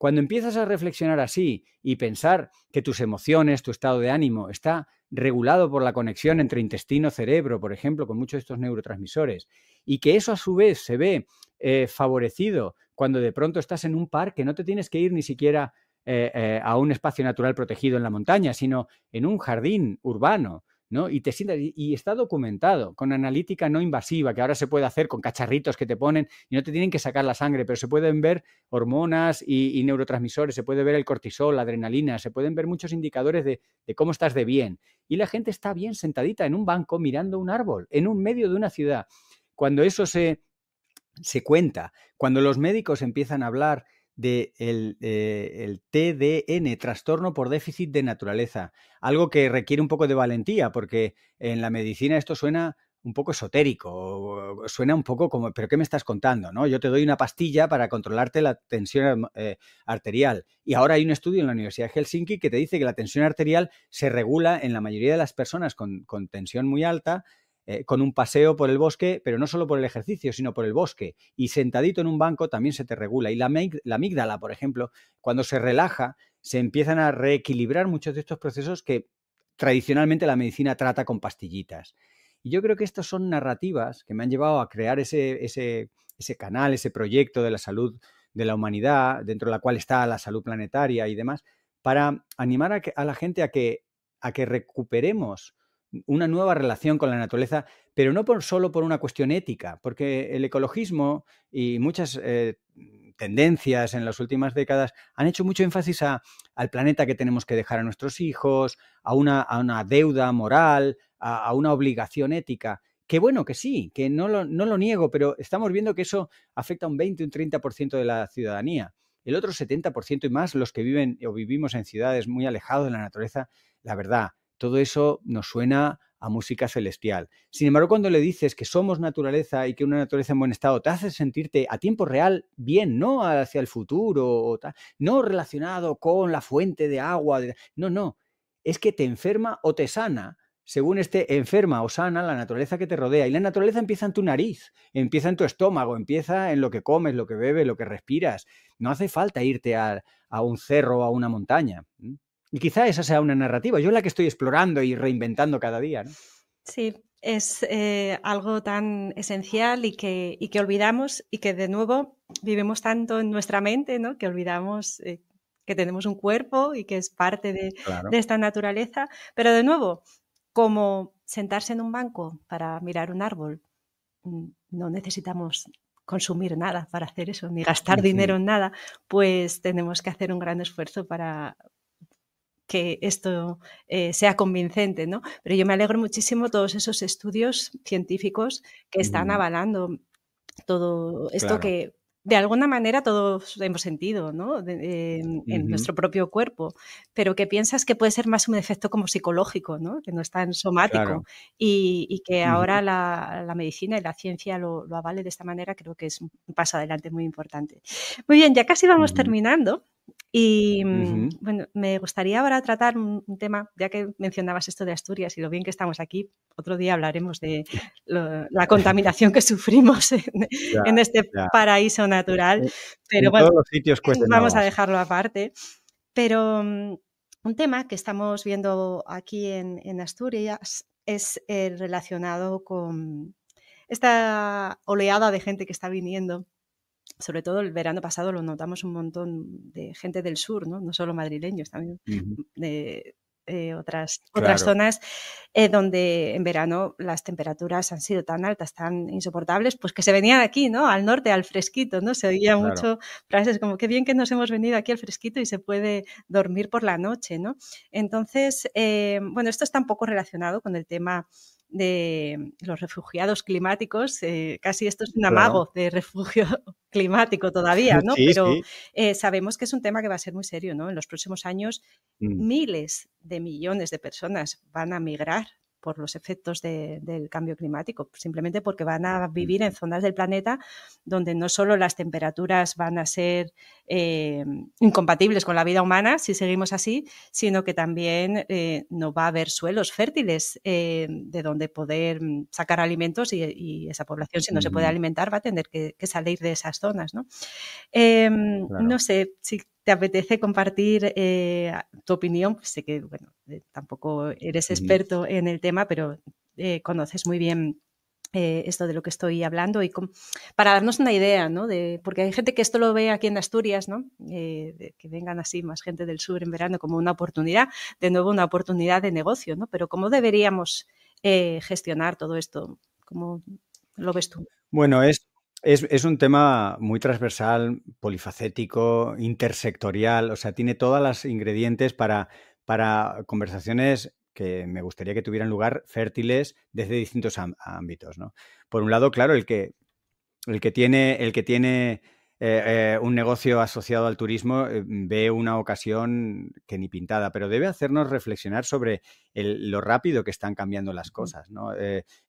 Cuando empiezas a reflexionar así y pensar que tus emociones, tu estado de ánimo está regulado por la conexión entre intestino-cerebro, por ejemplo, con muchos de estos neurotransmisores, y que eso a su vez se ve eh, favorecido cuando de pronto estás en un parque, no te tienes que ir ni siquiera eh, eh, a un espacio natural protegido en la montaña, sino en un jardín urbano, ¿no? Y te sientas, y, está documentado con analítica no invasiva, que ahora se puede hacer con cacharritos que te ponen y no te tienen que sacar la sangre, pero se pueden ver hormonas y, neurotransmisores, se puede ver el cortisol, la adrenalina, se pueden ver muchos indicadores de, de cómo estás de bien. Y la gente está bien sentadita en un banco mirando un árbol, en un medio de una ciudad. Cuando eso se, se cuenta, cuando los médicos empiezan a hablar del eh, TDN, trastorno por déficit de naturaleza, algo que requiere un poco de valentía, porque en la medicina esto suena un poco esotérico, suena un poco como, pero ¿qué me estás contando? ¿no? Yo te doy una pastilla para controlarte la tensión eh, arterial. Y ahora hay un estudio en la Universidad de Helsinki que te dice que la tensión arterial se regula en la mayoría de las personas con, con tensión muy alta eh, con un paseo por el bosque, pero no solo por el ejercicio, sino por el bosque. Y sentadito en un banco también se te regula. Y la, amígdala, por ejemplo, cuando se relaja, se empiezan a reequilibrar muchos de estos procesos que tradicionalmente la medicina trata con pastillitas. Y yo creo que estas son narrativas que me han llevado a crear ese, canal, ese proyecto de la salud de la humanidad, dentro de la cual está la salud planetaria y demás, para animar a, la gente a que, a que recuperemos una nueva relación con la naturaleza, pero no solo por una cuestión ética, porque el ecologismo y muchas eh, tendencias en las últimas décadas han hecho mucho énfasis al planeta que tenemos que dejar a nuestros hijos, a una, deuda moral, a, una obligación ética. Que bueno, que sí, que no lo, niego, pero estamos viendo que eso afecta a un 20, un 30% de la ciudadanía. El otro 70% y más, los que viven o vivimos en ciudades muy alejados de la naturaleza, la verdad, todo eso nos suena a música celestial. Sin embargo, cuando le dices que somos naturaleza y que una naturaleza en buen estado te hace sentirte a tiempo real bien, no hacia el futuro, no relacionado con la fuente de agua, no, no, es que te enferma o te sana. Según esté enferma o sana la naturaleza que te rodea. Y la naturaleza empieza en tu nariz, empieza en tu estómago, empieza en lo que comes, lo que bebes, lo que respiras. No hace falta irte a, a un cerro o a una montaña. Y quizá esa sea una narrativa, yo la que estoy explorando y reinventando cada día. Sí, es eh, algo tan esencial y que, olvidamos y que de nuevo vivimos tanto en nuestra mente, ¿no? que olvidamos eh, que tenemos un cuerpo y que es parte de, esta naturaleza. Pero de nuevo, como sentarse en un banco para mirar un árbol, mm, no necesitamos consumir nada para hacer eso, ni gastar dinero en nada, pues tenemos que hacer un gran esfuerzo para, que esto eh, sea convincente, ¿no? Pero yo me alegro muchísimo todos esos estudios científicos que están mm. avalando todo esto que de alguna manera todos hemos sentido, ¿no? Em, en nuestro propio cuerpo, pero que piensas que puede ser más un efecto como psicológico, ¿no? Que no es tan somático y, que ahora la, medicina y la ciencia lo, avale de esta manera, creo que es un paso adelante muy importante. Muy bien, ya casi vamos terminando. Y mm, bueno, me gustaría ahora tratar un, tema, ya que mencionabas esto de Asturias y lo bien que estamos aquí, otro día hablaremos de la contaminación que sufrimos en, este paraíso natural. pero bueno, vamos a dejarlo aparte. Pero mm, un tema que estamos viendo aquí en, Asturias es el eh, relacionado con esta oleada de gente que está viniendo sobre todo el verano pasado lo notamos un montón de gente del sur, no, no solo madrileños, también de, eh, otras, otras zonas eh, donde en verano las temperaturas han sido tan altas, tan insoportables, pues que se venían aquí, ¿no? Al norte, al fresquito, ¿no? Se oía mucho frases como, qué bien que nos hemos venido aquí al fresquito y se puede dormir por la noche, ¿no? Entonces, eh, bueno, esto está un poco relacionado con el tema de los refugiados climáticos, eh, casi esto es un amago de refugio climático todavía, ¿no? Pero eh, sabemos que es un tema que va a ser muy serio, ¿no? En los próximos años mm. miles de millones de personas van a migrar por los efectos del cambio climático, simplemente porque van a mm. vivir en zonas del planeta donde no solo las temperaturas van a ser eh, incompatibles con la vida humana si seguimos así, sino que también eh, no va a haber suelos fértiles eh, de donde poder mm, sacar alimentos y, esa población, si no se puede alimentar, va a tener que, salir de esas zonas. ¿no? Em, sé si te apetece compartir tu opinión, pues sé que bueno, tampoco eres experto en el tema, pero conoces muy bien eh, esto de lo que estoy hablando y para darnos una idea, ¿no? De, porque hay gente que esto lo ve aquí en Asturias, ¿no? Eh, que vengan así más gente del sur en verano como una oportunidad, de nuevo una oportunidad de negocio, ¿no? Pero ¿cómo deberíamos eh, gestionar todo esto? ¿Cómo lo ves tú? Bueno, es, es, un tema muy transversal, polifacético, intersectorial, o sea, tiene todas las ingredientes para, para conversaciones que me gustaría que tuvieran lugar fértiles desde distintos ámbitos. ¿no? Por un lado, claro, el que, el que tiene, el que tiene eh, eh, un negocio asociado al turismo eh, ve una ocasión que ni pintada, pero debe hacernos reflexionar sobre lo rápido que están cambiando las cosas.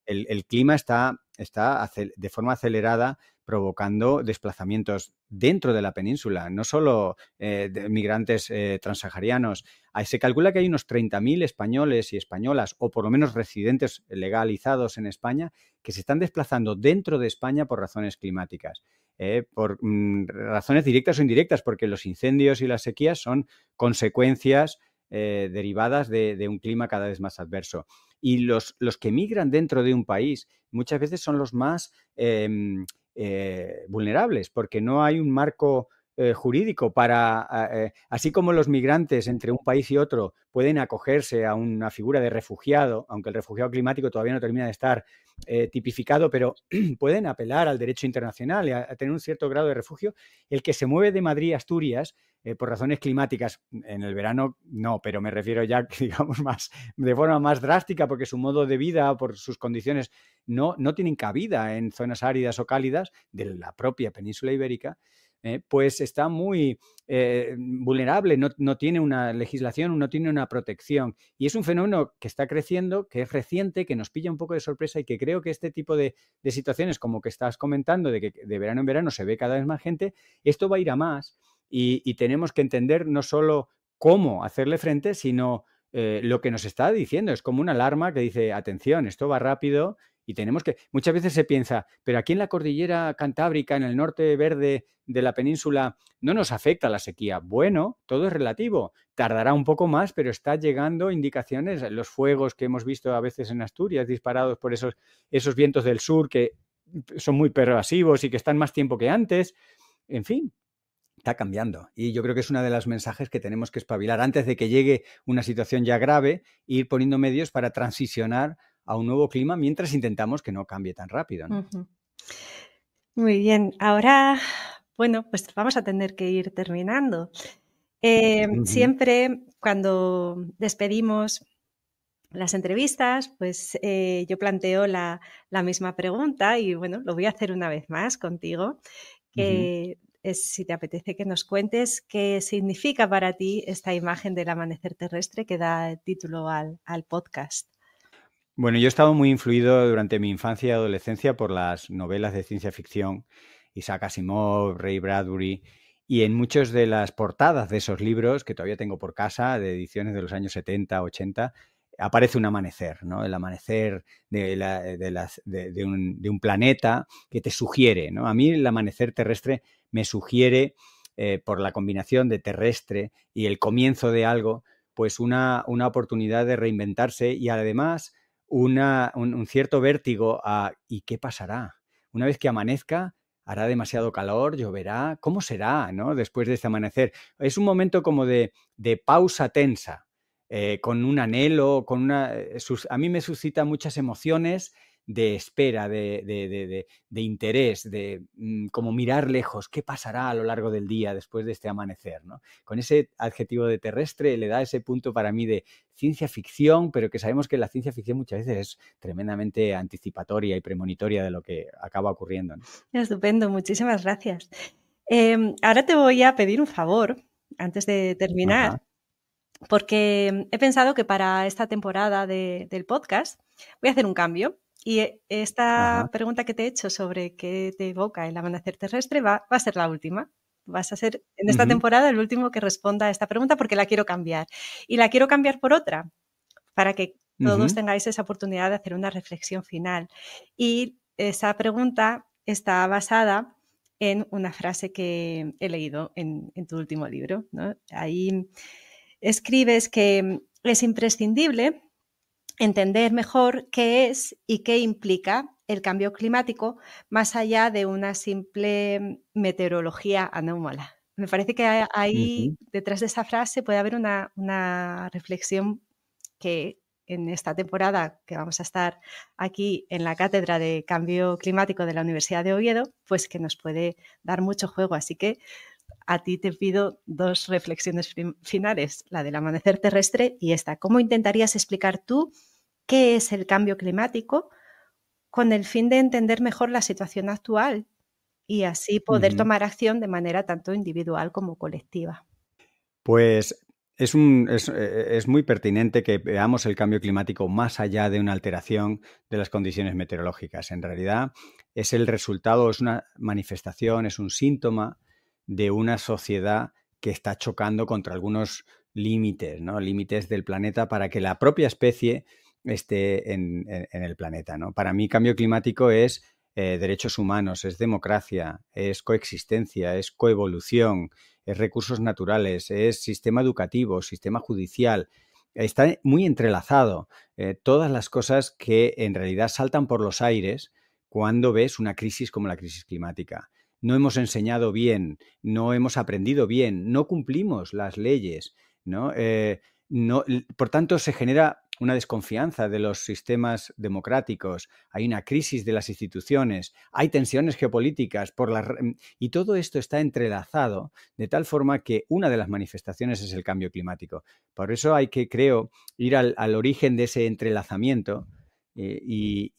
El, clima está, está de forma acelerada provocando desplazamientos dentro de la península, no solo eh, migrantes eh, transsaharianos. Se calcula que hay unos 30.000 españoles y españolas, o por lo menos residentes legalizados en España, que se están desplazando dentro de España por razones climáticas. Eh, por mm, razones directas o indirectas, porque los incendios y las sequías son consecuencias derivadas de, un clima cada vez más adverso. Y los, los, que migran dentro de un país muchas veces son los más em, eh, vulnerables, porque no hay un marco eh, jurídico para, ah, eh, así como los migrantes entre un país y otro pueden acogerse a una figura de refugiado, aunque el refugiado climático todavía no termina de estar eh, tipificado, pero pueden apelar al derecho internacional y a, tener un cierto grado de refugio, el que se mueve de Madrid a Asturias por razones climáticas, en el verano no, pero me refiero ya, digamos, más de forma más drástica, porque su modo de vida, por sus condiciones, no, no tienen cabida en zonas áridas o cálidas de la propia península ibérica. Eh, pues está muy eh, vulnerable, no, tiene una legislación, no tiene una protección. Y es un fenómeno que está creciendo, que es reciente, que nos pilla un poco de sorpresa y que creo que este tipo de, situaciones, como que estás comentando, de que de verano en verano se ve cada vez más gente, esto va a ir a más y, tenemos que entender no solo cómo hacerle frente, sino... Eh, lo que nos está diciendo es como una alarma que dice, atención, esto va rápido y tenemos que, muchas veces se piensa, pero aquí en la cordillera cantábrica, en el norte verde de la península, no nos afecta la sequía. Bueno, todo es relativo. Tardará un poco más, pero está llegando indicaciones. Los fuegos que hemos visto a veces en Asturias, disparados por esos, esos vientos del sur que son muy pervasivos y que están más tiempo que antes. En fin, está cambiando. Y yo creo que es uno de los mensajes que tenemos que espabilar antes de que llegue una situación ya grave, ir poniendo medios para transicionar a un nuevo clima mientras intentamos que no cambie tan rápido. Muy bien, ahora, bueno, pues vamos a tener que ir terminando. Eh, siempre cuando despedimos las entrevistas, pues eh, yo planteo la, misma pregunta y bueno, lo voy a hacer una vez más contigo, que es si te apetece que nos cuentes qué significa para ti esta imagen del amanecer terrestre que da título al podcast. Bueno, yo he estado muy influido durante mi infancia y adolescencia por las novelas de ciencia ficción, Isaac Asimov, Ray Bradbury, y en muchas de las portadas de esos libros que todavía tengo por casa, de ediciones de los años 70, 80, aparece un amanecer, ¿no? El amanecer de, un, planeta que te sugiere, ¿no? A mí el amanecer terrestre me sugiere, eh, por la combinación de terrestre y el comienzo de algo, pues una, una oportunidad de reinventarse y además un, cierto vértigo a ¿y qué pasará? Una vez que amanezca, hará demasiado calor, lloverá, ¿cómo será ¿no? después de este amanecer? Es un momento como de, de pausa tensa, eh, con un anhelo, con una... Eh, a mí me suscita muchas emociones de espera, de, interés, de mm, como mirar lejos, qué pasará a lo largo del día después de este amanecer. Con ese adjetivo de terrestre le da ese punto para mí de ciencia ficción, pero que sabemos que la ciencia ficción muchas veces es tremendamente anticipatoria y premonitoria de lo que acaba ocurriendo. Estupendo, muchísimas gracias. Em, ahora te voy a pedir un favor antes de terminar. porque he pensado que para esta temporada del podcast voy a hacer un cambio y eh, esta pregunta que te he hecho sobre qué te evoca el amanecer terrestre va, a ser la última. Vas a ser en esta temporada el último que responda a esta pregunta porque la quiero cambiar. Y la quiero cambiar por otra, para que todos tengáis esa oportunidad de hacer una reflexión final. Y esa pregunta está basada en una frase que he leído en, tu último libro. Ahí escribes que es imprescindible entender mejor qué es y qué implica el cambio climático más allá de una simple meteorología anómala. Me parece que ahí, detrás de esa frase, puede haber una reflexión que en esta temporada que vamos a estar aquí en la Cátedra de Cambio Climático de la Universidad de Oviedo, pues que nos puede dar mucho juego. Así que a ti te pido dos reflexiones finales, la del amanecer terrestre y esta. ¿Cómo intentarías explicar tú qué es el cambio climático con el fin de entender mejor la situación actual y así poder tomar acción de manera tanto individual como colectiva. Pues es, eh, es, muy pertinente que veamos el cambio climático más allá de una alteración de las condiciones meteorológicas. En realidad es el resultado, es una manifestación, es un síntoma de una sociedad que está chocando contra algunos límites, ¿no? límites del planeta para que la propia especie esté en, el planeta. ¿no? Para mí, cambio climático es eh, derechos humanos, es democracia, es coexistencia, es coevolución, es recursos naturales, es sistema educativo, sistema judicial. Está muy entrelazado. Eh, todas las cosas que en realidad saltan por los aires cuando ves una crisis como la crisis climática. No hemos enseñado bien, no hemos aprendido bien, no cumplimos las leyes, ¿no? Eh, no por tanto, se genera una desconfianza de los sistemas democráticos, hay una crisis de las instituciones, hay tensiones geopolíticas por mm, y todo esto está entrelazado de tal forma que una de las manifestaciones es el cambio climático. Por eso hay que, creo, ir al, origen de ese entrelazamiento. Eh,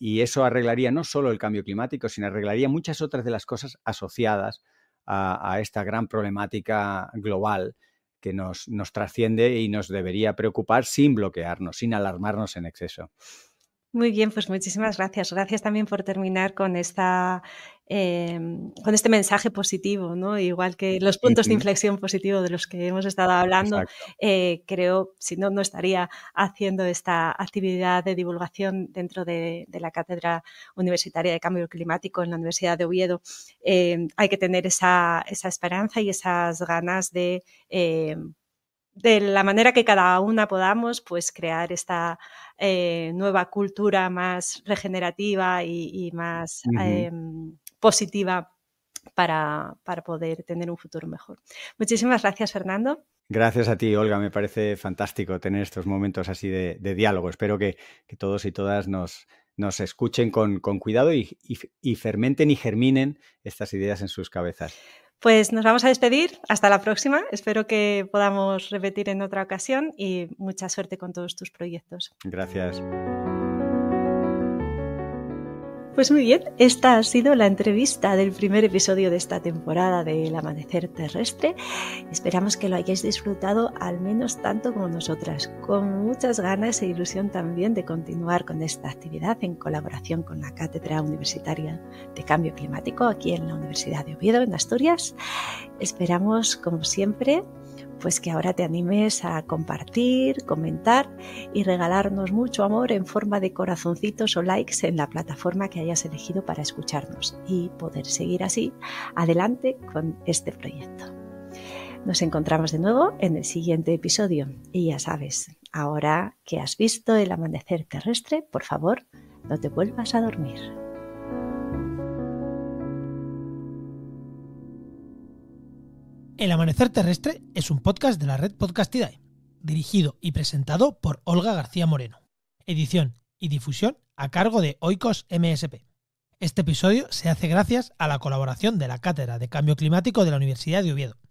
y, eso arreglaría no solo el cambio climático, sino arreglaría muchas otras de las cosas asociadas a esta gran problemática global que nos, nos trasciende y nos debería preocupar sin bloquearnos, sin alarmarnos en exceso. Muy bien, pues muchísimas gracias. Gracias también por terminar con esta em, con este mensaje positivo, ¿no? Igual que los puntos de inflexión positivo de los que hemos estado hablando, eh, creo, si no, no estaría haciendo esta actividad de divulgación dentro de, la Cátedra Universitaria de Cambio Climático en la Universidad de Oviedo. Em, hay que tener esa, esa esperanza y esas ganas de em, de la manera que cada una podamos, pues crear esta eh, nueva cultura más regenerativa y, más em, positiva para, poder tener un futuro mejor. Muchísimas gracias, Fernando. Gracias a ti, Olga. Me parece fantástico tener estos momentos así de, diálogo. Espero que, todos y todas nos, escuchen con, cuidado y fermenten y germinen estas ideas en sus cabezas. Pues nos vamos a despedir. Hasta la próxima. Espero que podamos repetir en otra ocasión y mucha suerte con todos tus proyectos. Gracias. Pues muy bien, esta ha sido la entrevista del primer episodio de esta temporada del Amanecer Terrestre. Esperamos que lo hayáis disfrutado al menos tanto como nosotras, con muchas ganas e ilusión también de continuar con esta actividad en colaboración con la Cátedra Universitaria de Cambio Climático aquí en la Universidad de Oviedo, en Asturias. Esperamos, como siempre, pues que ahora te animes a compartir, comentar y regalarnos mucho amor en forma de corazoncitos o likes en la plataforma que hayas elegido para escucharnos y poder seguir así adelante con este proyecto. Nos encontramos de nuevo en el siguiente episodio y ya sabes, ahora que has visto el amanecer terrestre, por favor, no te vuelvas a dormir. El Amanecer Terrestre es un podcast de la red Podcastidae, dirigido y presentado por Olga García Moreno. Edición y difusión a cargo de Oikos MSP. Este episodio se hace gracias a la colaboración de la Cátedra de Cambio Climático de la Universidad de Oviedo